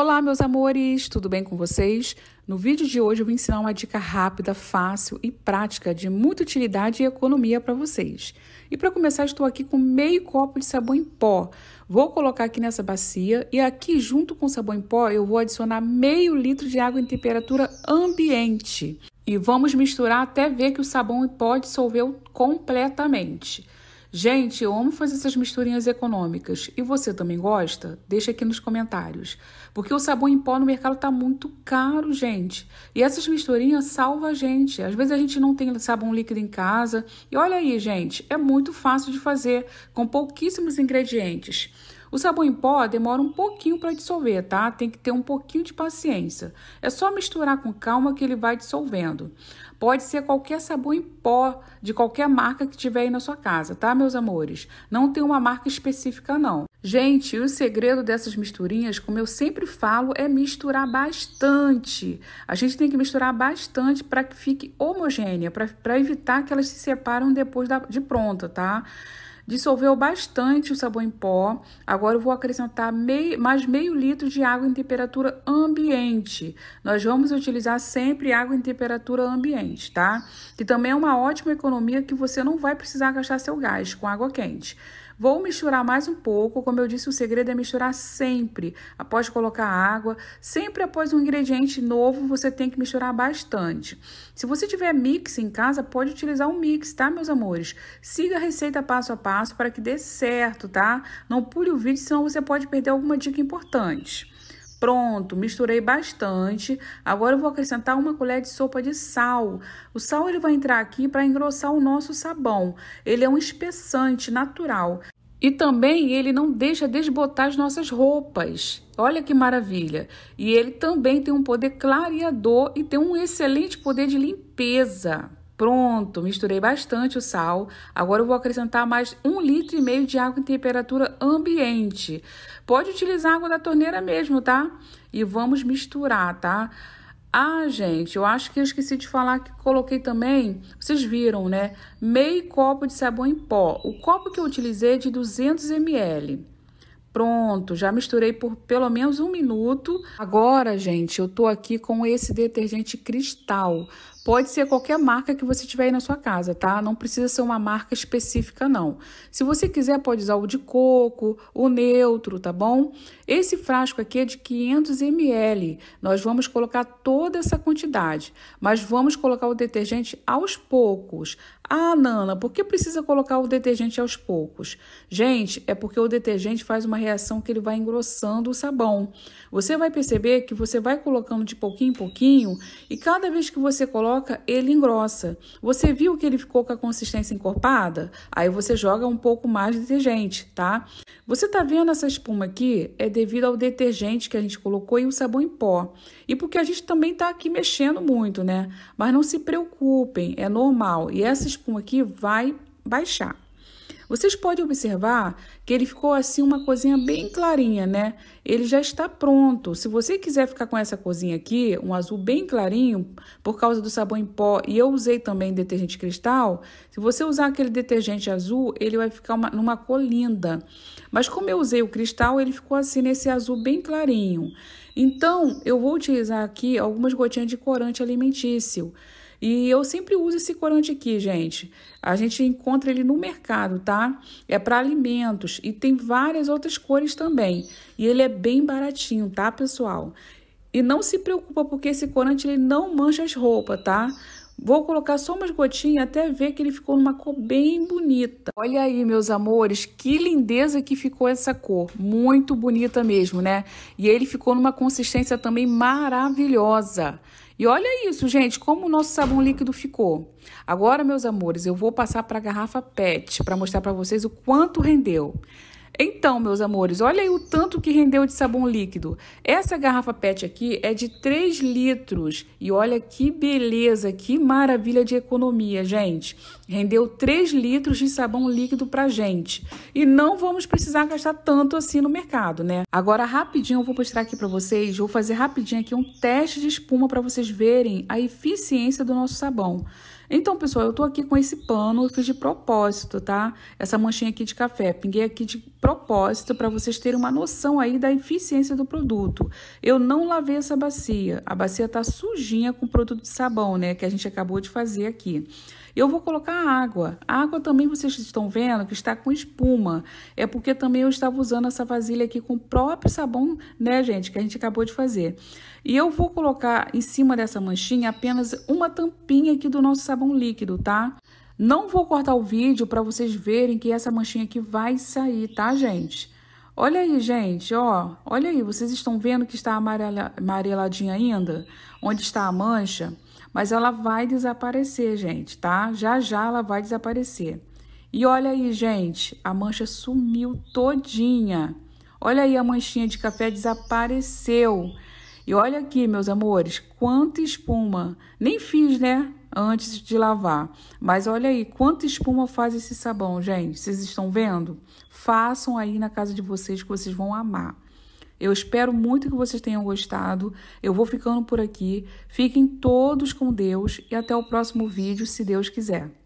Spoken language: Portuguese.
Olá, meus amores, tudo bem com vocês? No vídeo de hoje eu vou ensinar uma dica rápida, fácil e prática de muita utilidade e economia para vocês. E para começar, estou aqui com meio copo de sabão em pó. Vou colocar aqui nessa bacia e aqui junto com o sabão em pó eu vou adicionar meio litro de água em temperatura ambiente. E vamos misturar até ver que o sabão em pó dissolveu completamente. Gente, eu amo fazer essas misturinhas econômicas. E você também gosta? Deixa aqui nos comentários. Porque o sabão em pó no mercado tá muito caro, gente. E essas misturinhas salva a gente. Às vezes a gente não tem sabão líquido em casa. E olha aí, gente, é muito fácil de fazer com pouquíssimos ingredientes. O sabão em pó demora um pouquinho para dissolver, tá? Tem que ter um pouquinho de paciência. É só misturar com calma que ele vai dissolvendo. Pode ser qualquer sabão em pó de qualquer marca que tiver aí na sua casa, tá, meus amores? Não tem uma marca específica não. Gente, o segredo dessas misturinhas, como eu sempre falo, é misturar bastante. A gente tem que misturar bastante para que fique homogênea, para evitar que elas se separem depois da, de pronta, tá? Dissolveu bastante o sabão em pó. Agora eu vou acrescentar meio, mais meio litro de água em temperatura ambiente. Nós vamos utilizar sempre água em temperatura ambiente, tá? Que também é uma ótima economia que você não vai precisar gastar seu gás com água quente. Vou misturar mais um pouco, como eu disse, o segredo é misturar sempre. Após colocar água, sempre após um ingrediente novo, você tem que misturar bastante. Se você tiver mix em casa, pode utilizar um mix, tá, meus amores? Siga a receita passo a passo para que dê certo, tá? Não pule o vídeo, senão você pode perder alguma dica importante. Pronto, misturei bastante. Agora eu vou acrescentar uma colher de sopa de sal. O sal ele vai entrar aqui para engrossar o nosso sabão. Ele é um espessante natural. E também ele não deixa desbotar as nossas roupas. Olha que maravilha! E ele também tem um poder clareador e tem um excelente poder de limpeza. Pronto, misturei bastante o sal. Agora eu vou acrescentar mais um litro e meio de água em temperatura ambiente. Pode utilizar água da torneira mesmo, tá? E vamos misturar, tá? Ah, gente, eu acho que eu esqueci de falar que coloquei também, vocês viram, né? Meio copo de sabão em pó. O copo que eu utilizei é de 200 ml. Pronto, já misturei por pelo menos um minuto. Agora, gente, eu tô aqui com esse detergente cristal. Pode ser qualquer marca que você tiver aí na sua casa, tá? Não precisa ser uma marca específica, não. Se você quiser, pode usar o de coco, o neutro, tá bom? Esse frasco aqui é de 500 ml. Nós vamos colocar toda essa quantidade, mas vamos colocar o detergente aos poucos. Ah, Nana, por que precisa colocar o detergente aos poucos? Gente, é porque o detergente faz uma reação que ele vai engrossando o sabão. Você vai perceber que você vai colocando de pouquinho em pouquinho e cada vez que você coloca coloca, ele engrossa. Você viu que ele ficou com a consistência encorpada? Aí você joga um pouco mais de detergente, tá? Você tá vendo essa espuma aqui? É devido ao detergente que a gente colocou e o sabão em pó. E porque a gente também tá aqui mexendo muito, né? Mas não se preocupem, é normal. E essa espuma aqui vai baixar. Vocês podem observar que ele ficou assim uma cozinha bem clarinha, né? Ele já está pronto. Se você quiser ficar com essa cozinha aqui, um azul bem clarinho, por causa do sabão em pó, e eu usei também detergente cristal, se você usar aquele detergente azul, ele vai ficar uma, numa cor linda. Mas como eu usei o cristal, ele ficou assim nesse azul bem clarinho. Então, eu vou utilizar aqui algumas gotinhas de corante alimentício. E eu sempre uso esse corante aqui, gente. A gente encontra ele no mercado, tá? É para alimentos e tem várias outras cores também. E ele é bem baratinho, tá, pessoal? E não se preocupa porque esse corante ele não mancha as roupas, tá? Vou colocar só umas gotinhas até ver que ele ficou numa cor bem bonita. Olha aí, meus amores, que lindeza que ficou essa cor. Muito bonita mesmo, né? E ele ficou numa consistência também maravilhosa. E olha isso, gente, como o nosso sabão líquido ficou. Agora, meus amores, eu vou passar para a garrafa PET para mostrar para vocês o quanto rendeu. Então, meus amores, olha aí o tanto que rendeu de sabão líquido. Essa garrafa PET aqui é de 3 litros. E olha que beleza, que maravilha de economia, gente. Rendeu 3 litros de sabão líquido pra gente. E não vamos precisar gastar tanto assim no mercado, né? Agora, rapidinho, eu vou mostrar aqui pra vocês. Vou fazer rapidinho aqui um teste de espuma para vocês verem a eficiência do nosso sabão. Então, pessoal, eu tô aqui com esse pano, eu fiz de propósito, tá? Essa manchinha aqui de café, pinguei aqui de propósito para vocês terem uma noção aí da eficiência do produto. Eu não lavei essa bacia, a bacia tá sujinha com produto de sabão, né, que a gente acabou de fazer aqui. Eu vou colocar água. A água também vocês estão vendo que está com espuma. É porque também eu estava usando essa vasilha aqui com o próprio sabão, né, gente, que a gente acabou de fazer. E eu vou colocar em cima dessa manchinha apenas uma tampinha aqui do nosso sabão líquido, tá? Não vou cortar o vídeo para vocês verem que essa manchinha aqui vai sair, tá, gente? Olha aí, gente, ó, olha aí, vocês estão vendo que está amareladinha ainda? Onde está a mancha? Mas ela vai desaparecer, gente, tá? Já já ela vai desaparecer. E olha aí, gente, a mancha sumiu todinha. Olha aí, a manchinha de café desapareceu. E olha aqui, meus amores, quanta espuma. Nem fiz, né? Antes de lavar. Mas olha aí, quanta espuma faz esse sabão, gente. Vocês estão vendo? Façam aí na casa de vocês que vocês vão amar. Eu espero muito que vocês tenham gostado. Eu vou ficando por aqui. Fiquem todos com Deus e até o próximo vídeo, se Deus quiser.